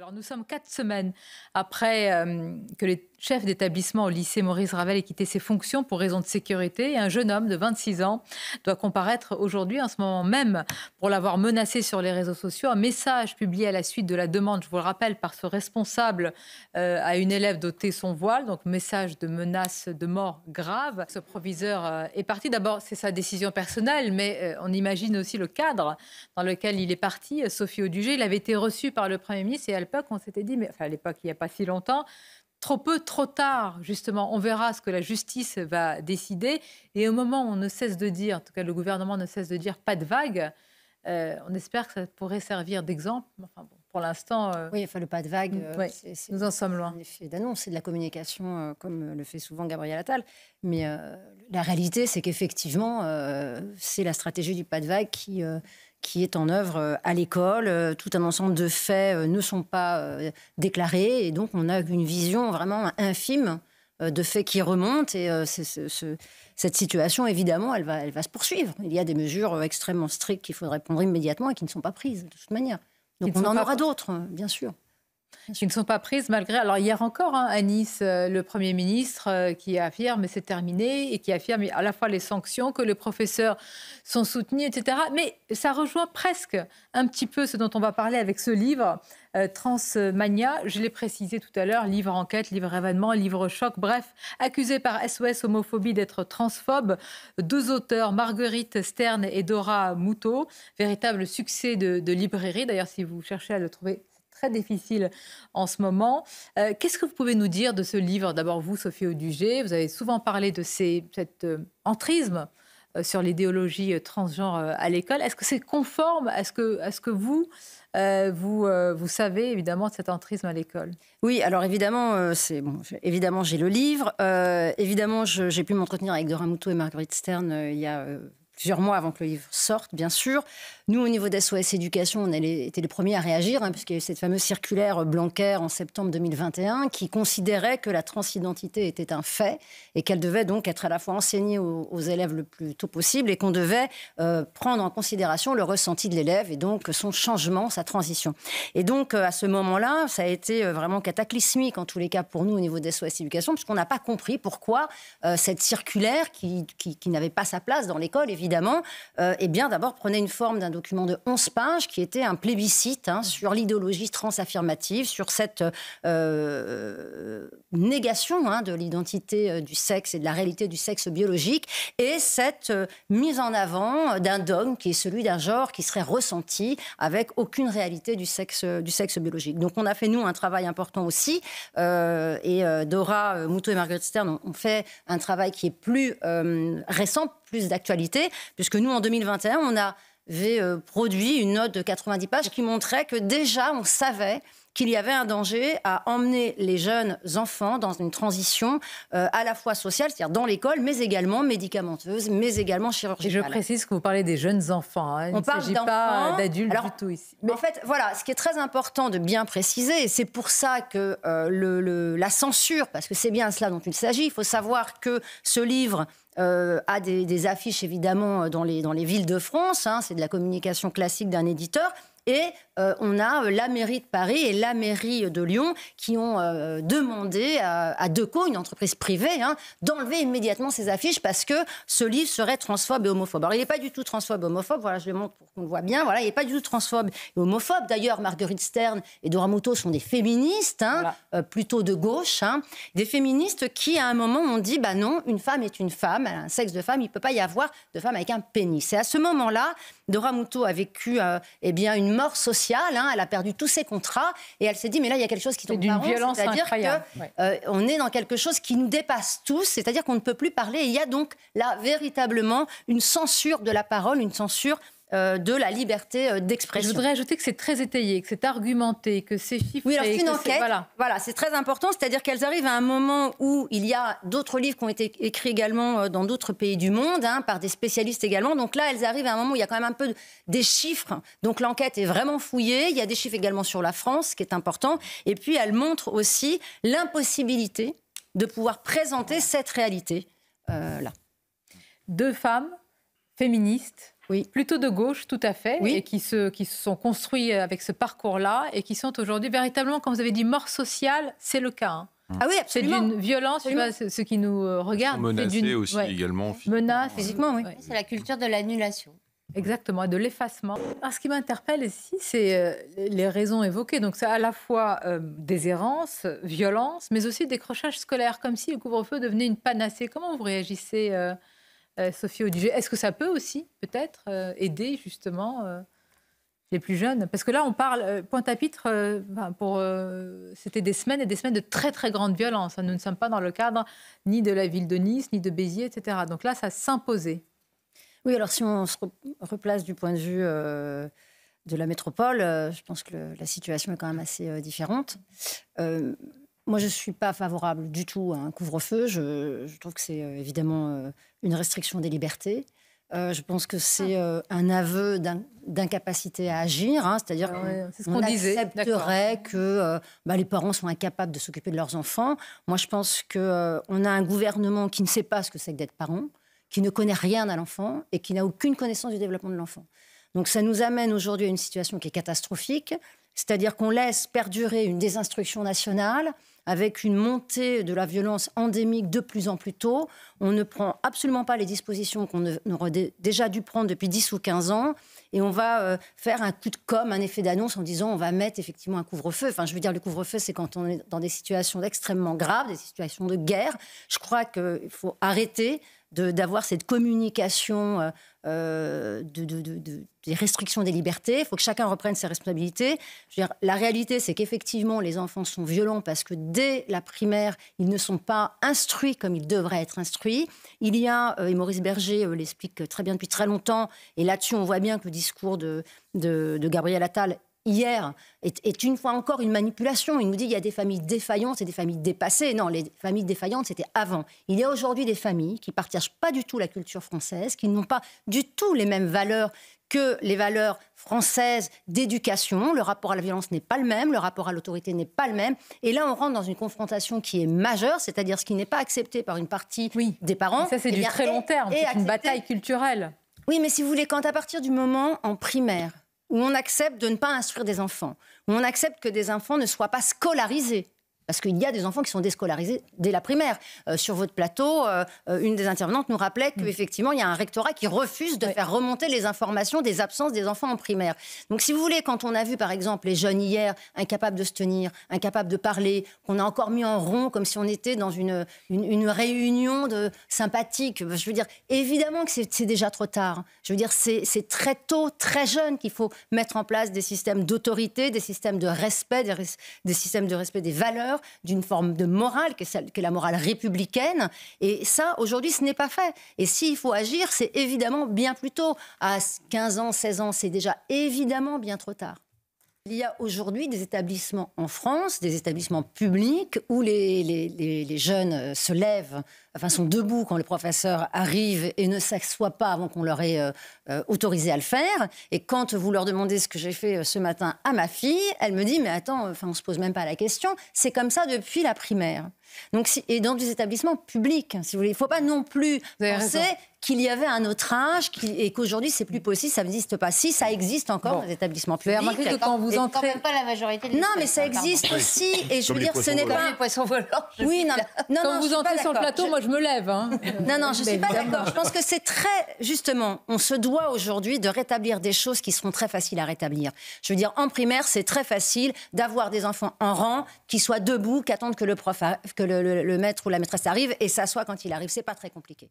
Alors nous sommes quatre semaines après euh, que les chef d'établissement au lycée Maurice Ravel a quitté ses fonctions pour raison de sécurité. un jeune homme de 26 ans doit comparaître aujourd'hui, en ce moment même, pour l'avoir menacé sur les réseaux sociaux. Un message publié à la suite de la demande, je vous le rappelle, par ce responsable euh, à une élève d'ôter son voile. Donc, message de menace de mort grave. Ce proviseur euh, est parti. D'abord, c'est sa décision personnelle, mais euh, on imagine aussi le cadre dans lequel il est parti. Sophie Audugé, il avait été reçu par le Premier ministre et à l'époque, on s'était dit, mais enfin, à l'époque, il n'y a pas si longtemps, trop peu, trop tard, justement. On verra ce que la justice va décider. Et au moment où on ne cesse de dire, en tout cas le gouvernement ne cesse de dire, pas de vague, euh, on espère que ça pourrait servir d'exemple. pour l'instant. Euh, oui, enfin, le pas de vague, mm, euh, nous en sommes loin. C'est d'annonce, c'est de la communication, comme le fait souvent Gabriel Attal. Mais la réalité, c'est qu'effectivement, c'est la stratégie du pas de vague qui qui est en œuvre euh, à l'école. Euh, tout un ensemble de faits euh, ne sont pas déclarés et donc on a une vision vraiment infime de faits qui remontent et cette situation, évidemment, elle va, elle va se poursuivre. Il y a des mesures extrêmement strictes qu'il faudrait prendre immédiatement et qui ne sont pas prises de toute manière. Donc on en aura d'autres, bien sûr qui ne sont pas prises malgré. Alors hier encore, hein, à Nice, euh, le Premier ministre euh, qui affirme c'est terminé et qui affirme à la fois les sanctions, que les professeurs sont soutenus, etc. Mais ça rejoint presque un petit peu ce dont on va parler avec ce livre. Euh, Transmania, je l'ai précisé tout à l'heure, livre enquête, livre événement, livre choc, bref, accusé par SOS Homophobie d'être transphobe, deux auteurs, Marguerite Stern et Dora Moutot, véritable succès de librairie, d'ailleurs si vous cherchez à le trouver, très difficile en ce moment. Euh, qu'est-ce que vous pouvez nous dire de ce livre D'abord, vous, Sophie Audugé, vous avez souvent parlé de ces, cet euh, entrisme euh, sur l'idéologie transgenre à l'école. Est-ce que c'est conforme à ce que, à ce que vous, vous, vous savez évidemment de cet entrisme à l'école Oui, alors évidemment, c'est bon, évidemment j'ai le livre. évidemment, j'ai pu m'entretenir avec Dora et Marguerite Stern il y a plusieurs mois avant que le livre sorte, bien sûr. Nous, au niveau d'SOS Éducation, on était les premiers à réagir, hein, puisqu'il y a eu cette fameuse circulaire Blanquer en septembre 2021 qui considérait que la transidentité était un fait et qu'elle devait donc être à la fois enseignée aux, élèves le plus tôt possible et qu'on devait euh, prendre en considération le ressenti de l'élève et donc son changement, sa transition. Et donc, euh, à ce moment-là, ça a été euh, vraiment cataclysmique en tous les cas pour nous au niveau d'SOS Éducation, puisqu'on n'a pas compris pourquoi cette circulaire qui, n'avait pas sa place dans l'école, évidemment, eh bien d'abord prenait une forme d'un document de 11 pages qui était un plébiscite hein, sur l'idéologie transaffirmative, sur cette euh, négation hein, de l'identité euh, du sexe et de la réalité du sexe biologique et cette euh, mise en avant d'un dogme qui est celui d'un genre qui serait ressenti avec aucune réalité du sexe, du sexe biologique. Donc on a fait, nous, un travail important aussi. et Dora Mouto et Margaret Stern ont, fait un travail qui est plus récent, plus d'actualité, puisque nous, en 2021, on a avait euh, produit une note de 90 pages qui montrait que déjà on savait qu'il y avait un danger à emmener les jeunes enfants dans une transition euh, à la fois sociale, c'est-à-dire dans l'école, mais également médicamenteuse, mais également chirurgicale. je précise que vous parlez des jeunes enfants. Hein. On parle pas euh, d'adultes du tout ici. Mais... En fait, voilà, ce qui est très important de bien préciser, et c'est pour ça que la censure, parce que c'est bien cela dont il s'agit, il faut savoir que ce livre euh, a à des, affiches évidemment euh, dans les, villes de France. Hein. c'est de la communication classique d'un éditeur. Et euh, on a euh, la mairie de Paris et la mairie de Lyon qui ont euh, demandé à, Decaux, Deco, une entreprise privée, hein, d'enlever immédiatement ces affiches parce que ce livre serait transphobe et homophobe. Alors il n'est pas du tout transphobe et homophobe, voilà, je le montre pour qu'on le voit bien, voilà, il n'est pas du tout transphobe et homophobe. D'ailleurs, Marguerite Stern et Dora Muto sont des féministes, hein, plutôt de gauche, hein. des féministes qui à un moment ont dit, bah non, une femme est une femme, un sexe de femme, il ne peut pas y avoir de femme avec un pénis. Et à ce moment-là, Dora a vécu euh, eh bien, une mort sociale, hein. elle a perdu tous ses contrats, et elle s'est dit, mais là, il y a quelque chose qui tombe d'une violence C'est-à-dire qu'on euh, est dans quelque chose qui nous dépasse tous, c'est-à-dire qu'on ne peut plus parler. il y a donc là, véritablement, une censure de la parole, une censure euh, de la liberté euh, d'expression. Je voudrais ajouter que c'est très étayé, que c'est argumenté, que ces chiffres... Oui, alors une enquête. Voilà, c'est très important. C'est-à-dire qu'elles arrivent à un moment où il y a d'autres livres qui ont été écrits également euh, dans d'autres pays du monde, hein, par des spécialistes également. Donc là, elles arrivent à un moment où il y a quand même un peu des chiffres. Donc l'enquête est vraiment fouillée. Il y a des chiffres également sur la France, ce qui est important. Et puis, elle montre aussi l'impossibilité de pouvoir présenter cette réalité là. Deux femmes féministes oui. plutôt de gauche, tout à fait, et qui se, qui sont construits euh, avec ce parcours-là et qui sont aujourd'hui véritablement, comme vous avez dit, mort sociale, c'est le cas. Hein. Ah oui, absolument. C'est d'une violence, ce, qui nous euh, regarde. menacé aussi également. Menace, physiquement, hein. oui. C'est la culture de l'annulation. Exactement, de l'effacement. ce qui m'interpelle ici, c'est euh, les raisons évoquées. Donc, c'est à la fois euh, violence, mais aussi décrochage scolaire, comme si le couvre-feu devenait une panacée. Comment vous réagissez euh, Sophie Audigé, Est-ce que ça peut aussi, peut-être, euh, aider justement euh, les plus jeunes Parce que là, on parle, point à pitre pour, c'était des semaines et des semaines de très, très grande violence. Nous ne sommes pas dans le cadre ni de la ville de Nice, ni de Béziers, etc. Donc là, ça s'imposait. Oui, alors si on se replace du point de vue de la métropole, je pense que la situation est quand même assez différente. Moi, je ne suis pas favorable du tout à un couvre-feu. Je, trouve que c'est euh, évidemment euh, une restriction des libertés. Euh, je pense que c'est ah. un aveu d'incapacité à agir, hein. c'est-à-dire ah qu'on accepterait que bah, les parents sont incapables de s'occuper de leurs enfants. Moi, je pense qu'on on a un gouvernement qui ne sait pas ce que c'est que d'être parent, qui ne connaît rien à l'enfant et qui n'a aucune connaissance du développement de l'enfant. Donc ça nous amène aujourd'hui à une situation qui est catastrophique. C'est-à-dire qu'on laisse perdurer une désinstruction nationale avec une montée de la violence endémique de plus en plus tôt. On ne prend absolument pas les dispositions qu'on aurait déjà dû prendre depuis 10 ou 15 ans. Et on va euh, faire un coup de com', un effet d'annonce en disant on va mettre effectivement un couvre-feu. Enfin, je veux dire, le couvre-feu, c'est quand on est dans des situations extrêmement graves, des situations de guerre. Je crois qu'il faut arrêter d'avoir cette communication euh, euh, des restrictions des libertés. Il faut que chacun reprenne ses responsabilités. la réalité, c'est qu'effectivement, les enfants sont violents parce que dès la primaire, ils ne sont pas instruits comme ils devraient être instruits. Il y a, euh, et Maurice Berger l'explique très bien depuis très longtemps, et là-dessus, on voit bien que le discours de, de Gabriel Attal hier est, une fois encore une manipulation. Il nous dit il y a des familles défaillantes et des familles dépassées. Non, les familles défaillantes, c'était avant. Il y a aujourd'hui des familles qui ne partagent pas du tout la culture française, qui n'ont pas du tout les mêmes valeurs que les valeurs françaises d'éducation. Le rapport à la violence n'est pas le même, le rapport à l'autorité n'est pas le même. Et là, on rentre dans une confrontation qui est majeure, c'est-à-dire ce qui n'est pas accepté par une partie des parents. ça, c'est eh du très long terme, c'est une bataille culturelle. Oui, mais si vous voulez, quand à partir du moment en primaire, où on accepte de ne pas instruire des enfants, où on accepte que des enfants ne soient pas scolarisés parce qu'il y a des enfants qui sont déscolarisés dès la primaire. Euh, sur votre plateau, euh, une des intervenantes nous rappelait mm. qu'effectivement, il y a un rectorat qui refuse de faire remonter les informations des absences des enfants en primaire. Donc, si vous voulez, quand on a vu, par exemple, les jeunes hier incapables de se tenir, incapables de parler, qu'on a encore mis en rond comme si on était dans une, une, réunion de sympathique, je veux dire, évidemment que c'est déjà trop tard. Je veux dire, c'est très tôt, très jeune qu'il faut mettre en place des systèmes d'autorité, des systèmes de respect, des systèmes de respect des valeurs d'une forme de morale que est, la morale républicaine. Et ça, aujourd'hui, ce n'est pas fait. Et s'il faut agir, c'est évidemment bien plus tôt. À 15 ans, 16 ans, c'est déjà évidemment bien trop tard. Il y a aujourd'hui des établissements en France, des établissements publics où les, jeunes euh, se lèvent, enfin sont debout quand le professeur arrive et ne s'assoit pas avant qu'on leur ait euh, euh, autorisé à le faire. Et quand vous leur demandez ce que j'ai fait ce matin à ma fille, elle me dit mais attends, enfin on se pose même pas la question. C'est comme ça depuis la primaire. Donc, si, et dans des établissements publics, hein, si vous voulez. Il ne faut pas non plus penser qu'il y avait un autre âge et qu'aujourd'hui c'est plus possible, ça n'existe pas. Si ça existe encore dans les établissements publics, quand vous entrez, même pas la majorité. Des non, mais ça existe aussi. Et je veux dire, ce n'est pas les poissons volants. Oui, quand vous entrez sur le plateau, moi je me lève. Hein. non, non, je ne suis pas d'accord. Je pense que c'est très justement, on se doit aujourd'hui de rétablir des choses qui seront très faciles à rétablir. Je veux dire, en primaire, c'est très facile d'avoir des enfants en rang qui soient debout, qui attendent que le prof, le, maître ou la maîtresse arrive et s'assoit quand il arrive. C'est pas très compliqué.